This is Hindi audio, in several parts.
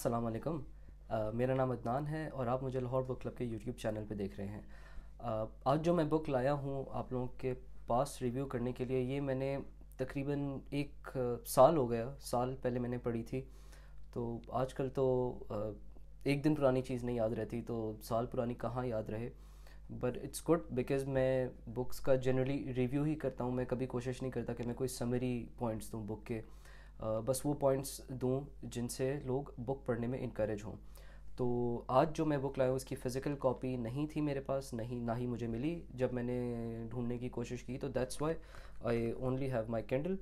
अस्सलाम वालेकुम uh, मेरा नाम अदनान है और आप मुझे लाहौर बुक क्लब के यूट्यूब चैनल पे देख रहे हैं uh, आज जो मैं बुक लाया हूँ आप लोगों के पास रिव्यू करने के लिए ये मैंने तकरीबन एक uh, साल हो गया साल पहले मैंने पढ़ी थी तो आजकल तो uh, एक दिन पुरानी चीज़ नहीं याद रहती तो साल पुरानी कहाँ याद रहे बट इट्स गुड बिकॉज मैं बुक्स का जनरली रिव्यू ही करता हूँ मैं कभी कोशिश नहीं करता कि मैं कोई समरी पॉइंट्स दूँ बुक के बस वो पॉइंट्स दूँ जिनसे लोग बुक पढ़ने में इनक्रेज हों तो आज जो मैं बुक लाया उसकी फ़िज़िकल कॉपी नहीं थी मेरे पास नहीं ना ही मुझे मिली जब मैंने ढूंढने की कोशिश की तो that's why I only have my Kindle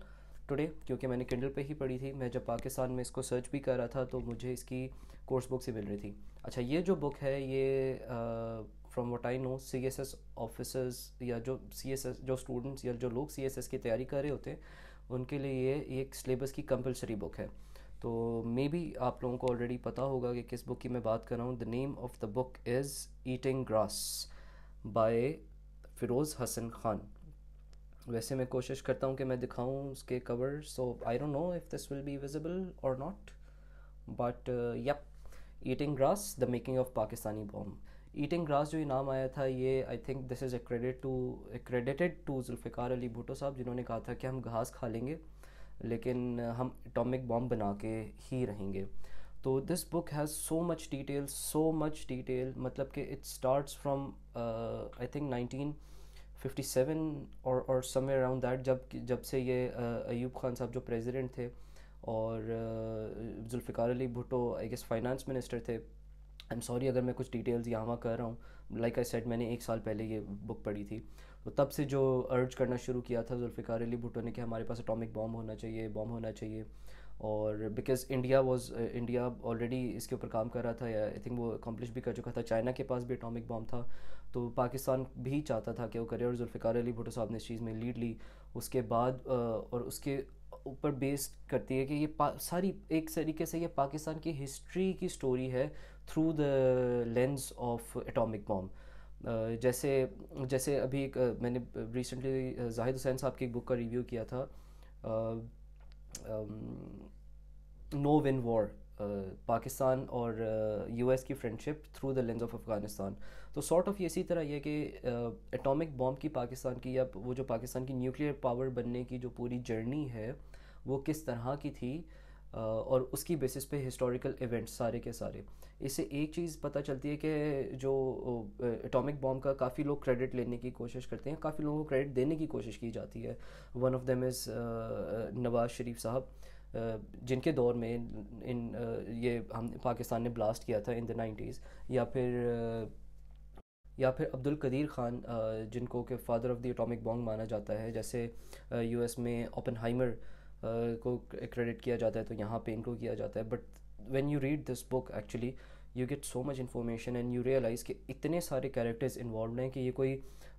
today क्योंकि मैंने किंडल पे ही पढ़ी थी मैं जब पाकिस्तान में इसको सर्च भी कर रहा था तो मुझे इसकी कोर्स बुक से मिल रही थी अच्छा ये जो बुक है ये from what I know C S S officers या जो सी एस एस जो स्टूडेंट्स या जो लोग सी एस एस की तैयारी कर रहे होते हैं उनके लिए ये एक सिलेबस की कंपलसरी बुक है तो मे बी आप लोगों को ऑलरेडी पता होगा कि किस बुक की मैं बात कर रहा हूँ the name of the book is eating grass by Feroz Hassan Khan वैसे मैं कोशिश करता हूँ कि मैं दिखाऊँ उसके cover so I don't know if this will be visible और not but yup eating grass the making of Pakistani bomb eating grass जो ये नाम आया था ये I think this is credit to accredited to Zulfikar Ali Bhutto साहब जिन्होंने कहा था कि हम घास खा लेंगे लेकिन हम एटॉमिक बॉम्ब बना के ही रहेंगे तो this book has so much detail so much detail मतलब कि it start from I think nineteen fifty seven और और समय अराउंड दैट जब जब से ये अयूब खान साहब जो प्रेसिडेंट थे और Zulfikar Ali Bhutto I guess finance minister थे आई एम सॉरी अगर मैं कुछ डिटेल्स यहाँ वहाँ कर रहा हूँ लाइक आई सेट मैंने एक साल पहले ये बुक पढ़ी थी तो तब से जो अर्ज करना शुरू किया था जुल्फ़िकार अली भुट्टो ने कि हमारे पास अटोमिक बॉम्ब होना चाहिए बॉम्ब होना चाहिए और because India was India already इसके ऊपर काम कर रहा था या आई थिंक वो अकम्पलिश भी कर चुका था चाइना के पास भी अटोमिक बॉम्ब था तो पाकिस्तान भी चाहता था कि वो करे और जुल्फ़िकार अली भुट्टो साहब ने इस चीज़ में लीड ली उसके बाद और उसके ऊपर बेस्ड करती है कि ये सारी एक तरीके से ये पाकिस्तान की हिस्ट्री की स्टोरी है through the lens of atomic bomb जैसे जैसे अभी एक मैंने रिसेंटली जाहिद हुसैन साहब की एक बुक का रिव्यू किया था no win war Pakistan uh, और यू uh, की friendship through the lens of Afghanistan तो सॉर्ट ऑफ ये इसी तरह यह कि एटॉमिक uh, बॉम्ब की पाकिस्तान की या वो जो पाकिस्तान की न्यूक्लियर पावर बनने की जो पूरी जर्नी है वो किस तरह की थी और उसकी बेसिस पे हिस्टोरिकल इवेंट्स सारे के सारे इससे एक चीज़ पता चलती है कि जो एटॉमिक बॉम्ब का काफ़ी लोग क्रेडिट लेने की कोशिश करते हैं काफ़ी लोगों को क्रेडिट देने की कोशिश की जाती है one of them is Nawaz Sharif साहब जिनके दौर में इन ये हम पाकिस्तान ने ब्लास्ट किया था इन द नाइन्टीज़ या फिर या फिर अब्दुल कदीर ख़ान जिनको के father of the atomic bomb माना जाता है जैसे यूएस में हाइमर को क्रेडिट किया जाता है तो यहाँ पे इनको किया जाता है but when you read this book actually you get so much information and you realize कि इतने सारे कैरेक्टर्स इन्वॉल्व हैं कि ये कोई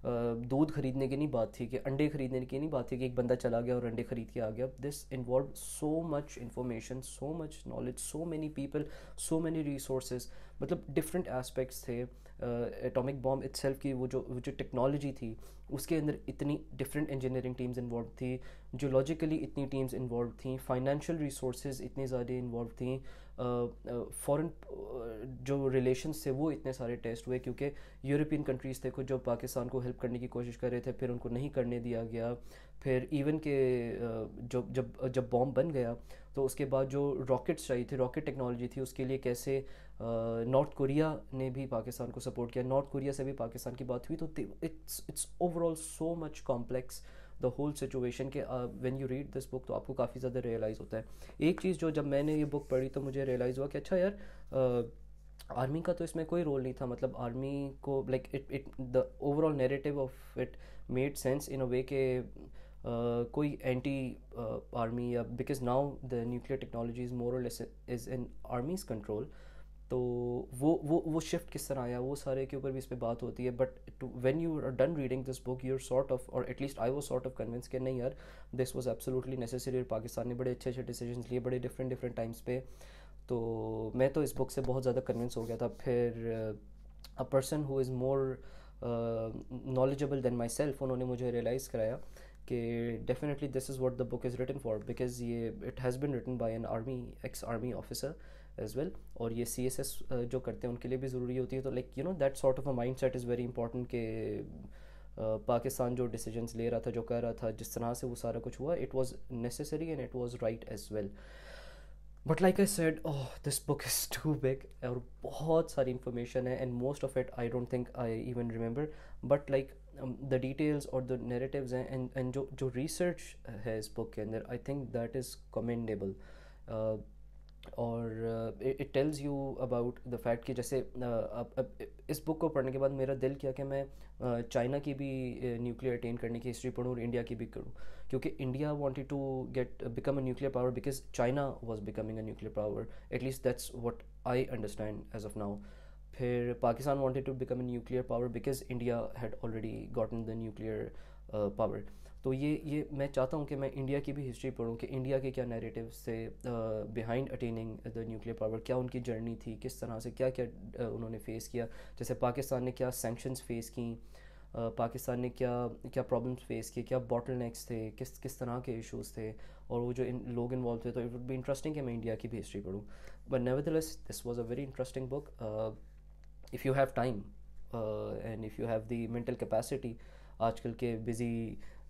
दूध खरीदने की नहीं बात थी कि अंडे खरीदने की नहीं बात थी कि एक बंदा चला गया और अंडे खरीद के आ गया this involve so much information so much knowledge so many people so many resource मतलब डिफरेंट एस्पेक्ट्स थे एटॉमिक बॉम्ब इट्सल्फ की वो जो वो जो टेक्नोलॉजी थी उसके अंदर इतनी डिफरेंट इंजीनियरिंग टीम्स इन्वॉल्व थी जोलॉजिकली इतनी टीम्स इन्वॉल्व थी फाइनेंशियल रिसोर्स इतनी ज़्यादा इन्वॉल्व थी फॉरेन जो रिलेशन थे वो इतने सारे टेस्ट हुए क्योंकि यूरोपियन कंट्रीज़ थे कुछ जो पाकिस्तान को हेल्प करने की कोशिश कर रहे थे फिर उनको नहीं करने दिया गया फिर इवन के जो जब जब बॉम्ब बन गया तो उसके बाद जो रॉकेट्स चाहिए थी रॉकेट टेक्नोलॉजी थी उसके लिए कैसे नॉर्थ कोरिया ने भी पाकिस्तान को सपोर्ट किया नॉर्थ कोरिया से भी पाकिस्तान की बात हुई तो it's it's overall so much complex the whole situation के when you read this book तो आपको काफ़ी ज़्यादा रियलाइज़ होता है एक चीज़ जो जब मैंने ये बुक पढ़ी तो मुझे रियलाइज़ हुआ कि अच्छा यार uh, आर्मी का तो इसमें कोई रोल नहीं था मतलब आर्मी को like it it the overall narrative of it made sense in a way के Uh, कोई एंटी आर्मी या because now the nuclear technology is more less is in army's control तो वो वो वो शिफ्ट किस तरह आया वो सारे के ऊपर भी इस पर बात होती है but to when you are done reading this book your sort of और एटलीस्ट आई वो सॉर्ट ऑफ कन्विंस के नहीं यार दिस वॉज एब्सोलूटली नेसेसरी और पाकिस्तान ने बड़े अच्छे अच्छे डिसीजन लिए बड़े डिफरेंट डिफरेंट टाइम्स पे uh, तो मैं तो इस बुक से बहुत ज़्यादा कन्विंस हो गया था फिर a person who is more knowledgeable than myself उन्होंने मुझे रियलाइज़ कराया कि definitely this is what the book is written for because ये it has been written by an army ex army officer as well और ये सी एस एस जो करते हैं उनके लिए भी ज़रूरी होती है तो like you know that sort of a mindset is very important कि uh, पाकिस्तान जो डिसीजनस ले रहा था जो कर रहा था जिस तरह से वो सारा कुछ हुआ it was necessary and it was right as well but like I said oh this book is too big और बहुत सारी इन्फॉर्मेशन है and most of it I don't think I even remember but like the details और द नेरेटिव्स हैं एंड एंड जो जो रिसर्च है इस बुक के अंदर I think that is commendable और it tells you about the fact कि जैसे uh, अब, इस बुक को पढ़ने के बाद मेरा दिल किया कि मैं चाइना uh, की भी न्यूक्लियर uh, अटेन करने की हिस्ट्री पढ़ूँ और इंडिया की भी करूँ क्योंकि India wanted to get become a nuclear power because China was becoming a nuclear power at least that's what I understand as of now फिर Pakistan wanted to become a nuclear power because India had already gotten the nuclear power तो ये ये मैं चाहता हूँ कि मैं इंडिया की भी हिस्ट्री पढ़ूँ कि इंडिया के क्या नैरेटिव से behind attaining the nuclear power क्या उनकी जर्नी थी किस तरह से क्या क्या uh, उन्होंने फ़ेस किया जैसे पाकिस्तान ने क्या सेंक्शंस फ़ेस की uh, पाकिस्तान ने क्या क्या प्रॉब्लम्स फेस किए क्या बॉटल नेक्स थे किस किस तरह के इशूज़ थे और वो जो इन लोग इन्वॉल्व थे तो इट वुड भी इंटरेस्टिंग कि मैं इंडिया की भी हिस्ट्री पढ़ूँ but nevertheless this was a very interesting book if you have time and if you have the mental capacity आजकल के बिज़ी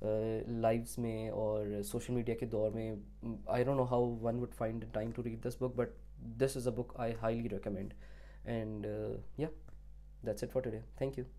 लाइव्स में और सोशल मीडिया के दौर में I don't know how one would find time to read this book but this is a book I highly recommend and yeah that's it for today thank you